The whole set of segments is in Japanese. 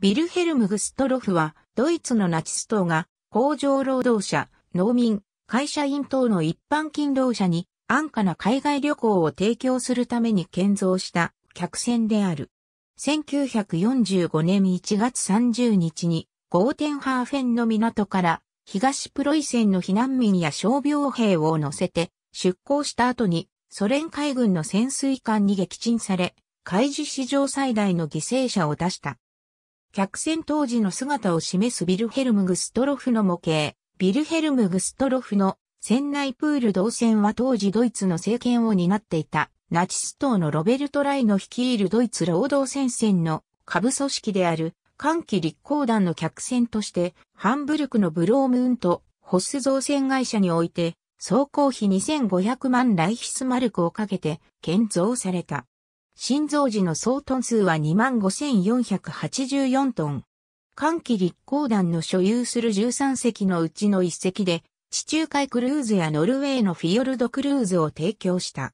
ビルヘルム・グストロフは、ドイツのナチス党が、工場労働者、農民、会社員等の一般勤労者に、安価な海外旅行を提供するために建造した客船である。1945年1月30日に、ゴーテンハーフェンの港から、東プロイセンの避難民や傷病兵を乗せて、出港した後に、ソ連海軍の潜水艦に撃沈され、海事史上最大の犠牲者を出した。客船当時の姿を示すビルヘルム・グストロフの模型、ビルヘルム・グストロフの船内プール動線は当時ドイツの政権を担っていたナチス党のロベルト・ライの率いるドイツ労働戦線の下部組織である寒気立候団の客船としてハンブルクのブロームーンとホス造船会社において総工費2500万ライヒスマルクをかけて建造された。新臓時の総トン数は25,484トン。寒気立候団の所有する13隻のうちの1隻で、地中海クルーズやノルウェーのフィヨルドクルーズを提供した。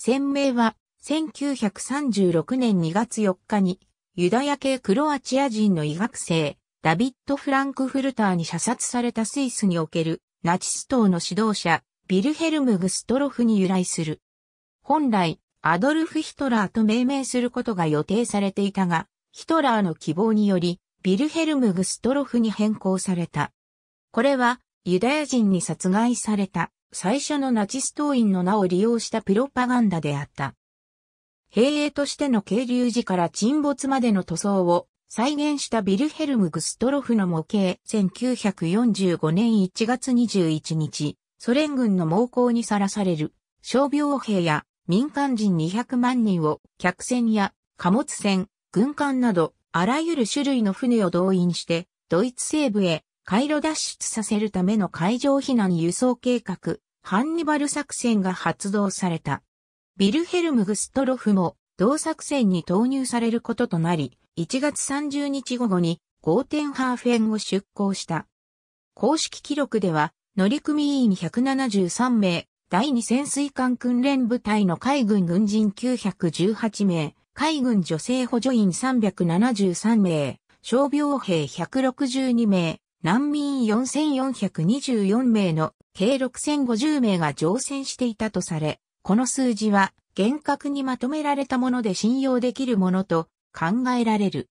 船名は、1936年2月4日に、ユダヤ系クロアチア人の医学生、ダビッド・フランクフルターに射殺されたスイスにおける、ナチス党の指導者、ビルヘルム・グストロフに由来する。本来、アドルフ・ヒトラーと命名することが予定されていたが、ヒトラーの希望により、ビルヘルム・グストロフに変更された。これは、ユダヤ人に殺害された、最初のナチス党員の名を利用したプロパガンダであった。兵営としての渓流時から沈没までの塗装を再現したビルヘルム・グストロフの模型1945年1月21日、ソ連軍の猛攻にさらされる傷病兵や民間人200万人を客船や貨物船、軍艦などあらゆる種類の船を動員してドイツ西部へ回路脱出させるための海上避難輸送計画、ハンニバル作戦が発動された。ビルヘルム・グストロフも同作戦に投入されることとなり、1月30日午後にゴーテンハーフェンを出港した。公式記録では乗組員173名、第2潜水艦訓練部隊の海軍軍人918名、海軍女性補助員373名、傷病兵162名、難民4424名の計6050名が乗船していたとされ、この数字は厳格にまとめられたもので信用できるものと考えられる。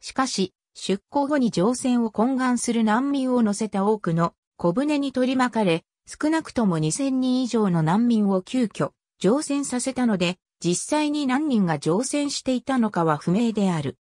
しかし、出港後に乗船を懇願する難民を乗せた多くの小舟に取り巻かれ、少なくとも2000人以上の難民を急遽乗船させたので、実際に何人が乗船していたのかは不明である。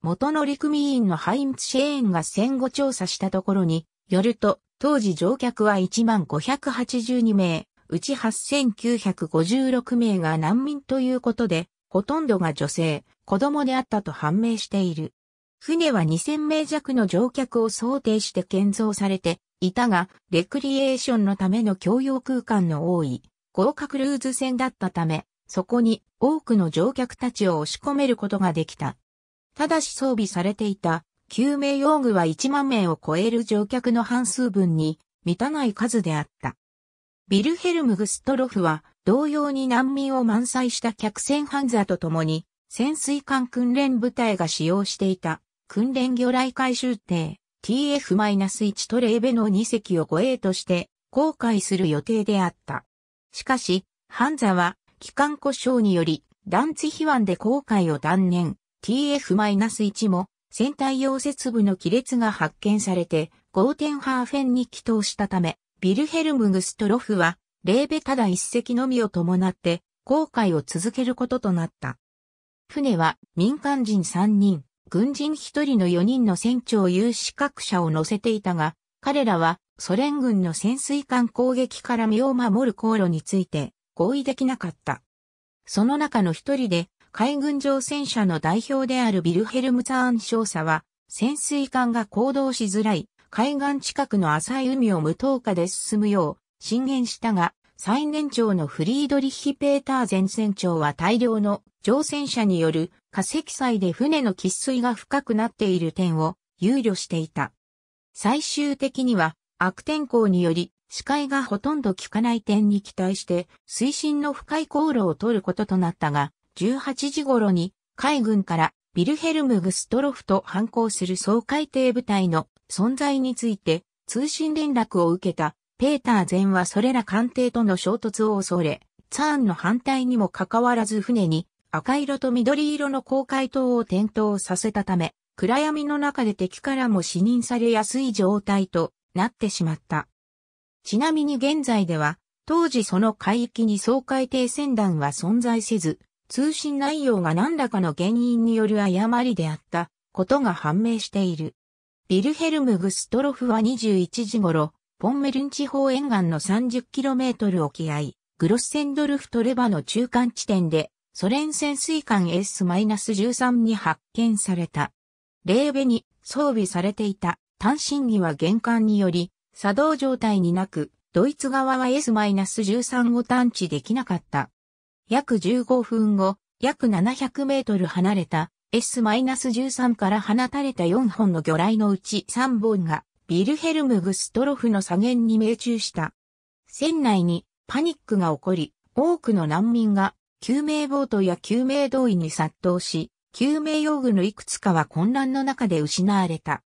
元乗組員のハイムツ・シェーンが戦後調査したところによると、当時乗客は1582名、うち8956名が難民ということで、ほとんどが女性、子供であったと判明している。船は2000名弱の乗客を想定して建造されて、いたが、レクリエーションのための共用空間の多い、豪華クルーズ船だったため、そこに多くの乗客たちを押し込めることができた。ただし装備されていた救命用具は1万名を超える乗客の半数分に満たない数であった。ビルヘルム・グストロフは同様に難民を満載した客船ハンザと共に潜水艦訓練部隊が使用していた訓練魚雷回収艇 TF-1 トレーベの2隻を護衛として航海する予定であった。しかし、ハンザは機関故障により、ダンツヒンで航海を断念、TF-1 も船体溶接部の亀裂が発見されて、ゴーテンハーフェンに帰投したため、ビルヘルム・グストロフは、レーベただ一隻のみを伴って、航海を続けることとなった。船は民間人3人、軍人一人の4人の船長有資格者を乗せていたが、彼らはソ連軍の潜水艦攻撃から身を守る航路について合意できなかった。その中の一人で海軍乗船者の代表であるビルヘルムツァーン少佐は、潜水艦が行動しづらい海岸近くの浅い海を無灯火で進むよう進言したが、最年長のフリードリッヒ・ペーター前船長は大量の乗船者による化石祭で船の喫水が深くなっている点を憂慮していた。最終的には悪天候により視界がほとんど効かない点に期待して水深の深い航路を取ることとなったが、18時頃に海軍からビルヘルム・グストロフと反抗する総海艇部隊の存在について通信連絡を受けたペーター前はそれら艦艇との衝突を恐れ、ツァーンの反対にもかかわらず船に赤色と緑色の高開灯を点灯させたため、暗闇の中で敵からも視認されやすい状態となってしまった。ちなみに現在では、当時その海域に総海底船団は存在せず、通信内容が何らかの原因による誤りであったことが判明している。ビルヘルム・グストロフは21時頃、ポンメルン地方沿岸の 30km 沖合、グロッセンドルフトレバの中間地点でソ連潜水艦 S-13 に発見された。レーベに装備されていた単身儀は玄関により作動状態になく、ドイツ側は S-13 を探知できなかった。約15分後、約700メートル離れた S-13 から放たれた4本の魚雷のうち3本がビルヘルム・グストロフの左舷に命中した。船内にパニックが起こり、多くの難民が救命ボートや救命胴衣に殺到し、救命用具のいくつかは混乱の中で失われた。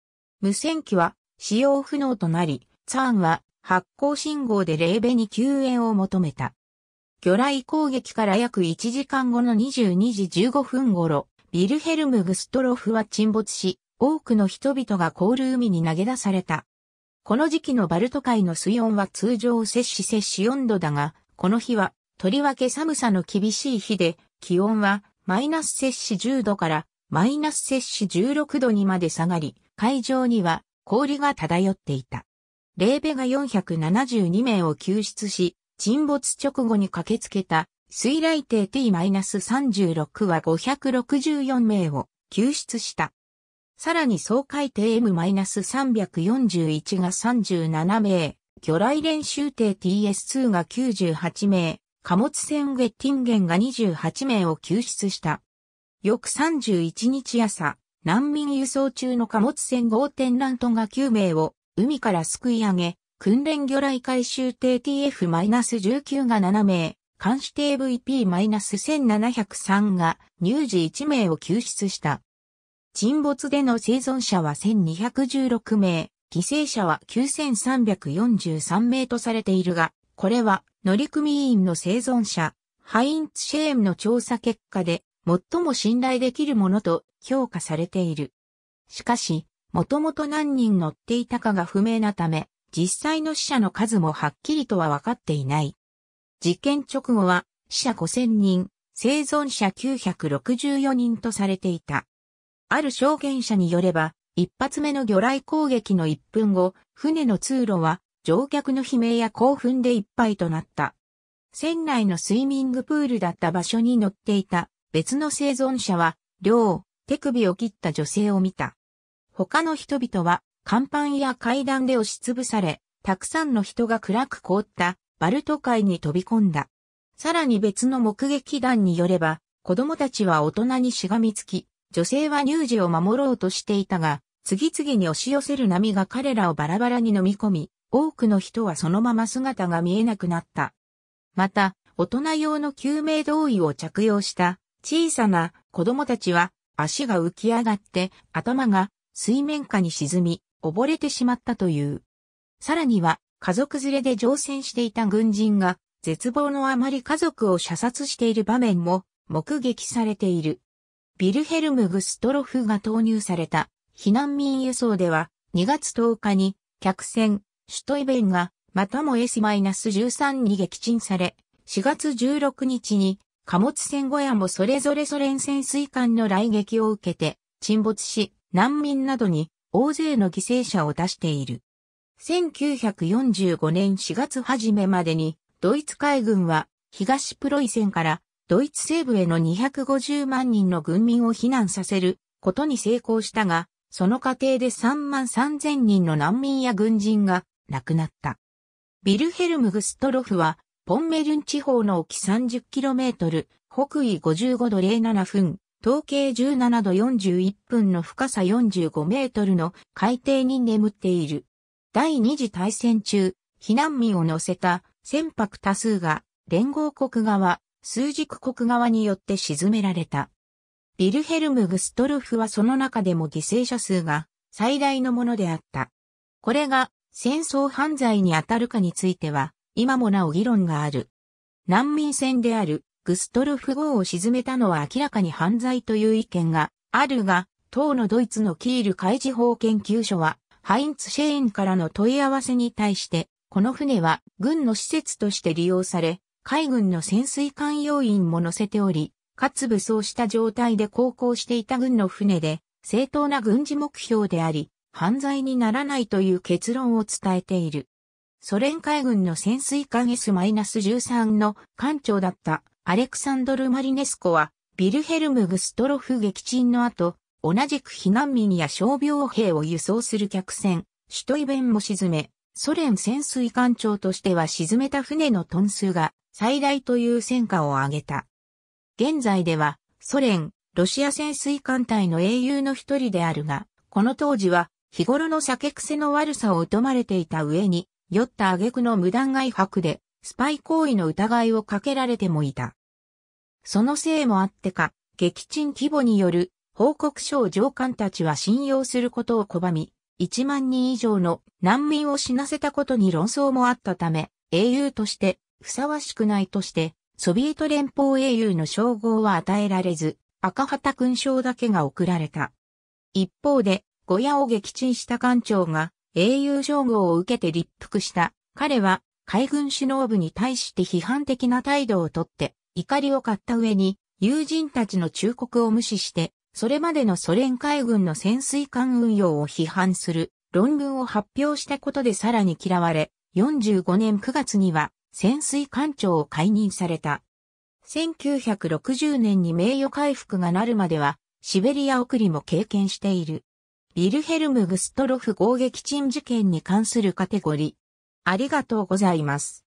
無線機は使用不能となり、ツァーンは発光信号で冷米に救援を求めた。魚雷攻撃から約1時間後の22時15分頃、ビルヘルム・グストロフは沈没し、多くの人々が凍る海に投げ出された。この時期のバルト海の水温は通常摂氏摂氏4度だが、この日はとりわけ寒さの厳しい日で、気温はマイナス摂氏10度からマイナス摂氏16度にまで下がり、海上には氷が漂っていた。レーベが472名を救出し、沈没直後に駆けつけた水雷艇 T-36 は564名を救出した。さらに総海艇 M-341 が37名、魚雷練習艇 TS2 が98名、貨物船ウェッティンゲンが28名を救出した。翌31日朝、難民輸送中の貨物船ゴーテンラントが9名を海から救い上げ、訓練魚雷回収艇 TF-19 が7名、監視艇 VP-1703 が乳児1名を救出した。沈没での生存者は1216名、犠牲者は9343名とされているが、これは乗組員の生存者、ハインツシェーンの調査結果で最も信頼できるものと評価されている。しかし、もともと何人乗っていたかが不明なため、実際の死者の数もはっきりとは分かっていない。事件直後は死者5000人、生存者964人とされていた。ある証言者によれば、一発目の魚雷攻撃の1分後、船の通路は乗客の悲鳴や興奮でいっぱいとなった。船内のスイミングプールだった場所に乗っていた別の生存者は、両手首を切った女性を見た。他の人々は、甲板や階段で押しつぶされ、たくさんの人が暗く凍ったバルト海に飛び込んだ。さらに別の目撃団によれば、子供たちは大人にしがみつき、女性は乳児を守ろうとしていたが、次々に押し寄せる波が彼らをバラバラに飲み込み、多くの人はそのまま姿が見えなくなった。また、大人用の救命胴衣を着用した小さな子供たちは足が浮き上がって頭が水面下に沈み溺れてしまったという。さらには家族連れで乗船していた軍人が絶望のあまり家族を射殺している場面も目撃されている。ビルヘルム・グストロフが投入された避難民輸送では2月10日に客船シュトイベンが、またも S-13 に撃沈され、4月16日に貨物船小屋もそれぞれソ連潜水艦の来撃を受けて沈没し、難民などに大勢の犠牲者を出している。1945年4月初めまでにドイツ海軍は東プロイセンからドイツ西部への250万人の軍民を避難させることに成功したが、その過程で3万3000人の難民や軍人が亡くなった。ビルヘルム・グストロフは、ポンメルン地方の沖 30km、北緯55度07分、東経17度41分の深さ45メートルの海底に眠っている。第二次大戦中、避難民を乗せた船舶多数が連合国側、数軸国側によって沈められた。ビルヘルム・グストルフはその中でも犠牲者数が最大のものであった。これが戦争犯罪に当たるかについては、今もなお議論がある。難民船であるグストルフ号を沈めたのは明らかに犯罪という意見があるが、当のドイツのキール海事法研究所は、ハインツ・シェーンからの問い合わせに対して、この船は軍の施設として利用され、海軍の潜水艦要員も乗せており、かつ武装した状態で航行していた軍の船で、正当な軍事目標であり、犯罪にならないという結論を伝えている。ソ連海軍の潜水艦 S-13 の艦長だったアレクサンドル・マリネスコは、ビルヘルム・グストロフ撃沈の後、同じく避難民や傷病兵を輸送する客船、シュトイベンも沈め、ソ連潜水艦長としては沈めた船のトン数が最大という戦果を上げた。現在では、ソ連、ロシア潜水艦隊の英雄の一人であるが、この当時は日頃の酒癖の悪さを疎まれていた上に、酔った挙句の無断外泊で、スパイ行為の疑いをかけられてもいた。そのせいもあってか、撃沈規模による報告書を上官たちは信用することを拒み、1万人以上の難民を死なせたことに論争もあったため、英雄としてふさわしくないとして、ソビエト連邦英雄の称号は与えられず、赤旗勲章だけが贈られた。一方で、小屋を撃沈した艦長が英雄称号を受けて立腹した。彼は海軍首脳部に対して批判的な態度をとって怒りを買った上に友人たちの忠告を無視してそれまでのソ連海軍の潜水艦運用を批判する論文を発表したことでさらに嫌われ45年9月には潜水艦長を解任された。1960年に名誉回復がなるまではシベリア送りも経験している。ビルヘルム・グストロフ攻撃沈事件に関するカテゴリー。ありがとうございます。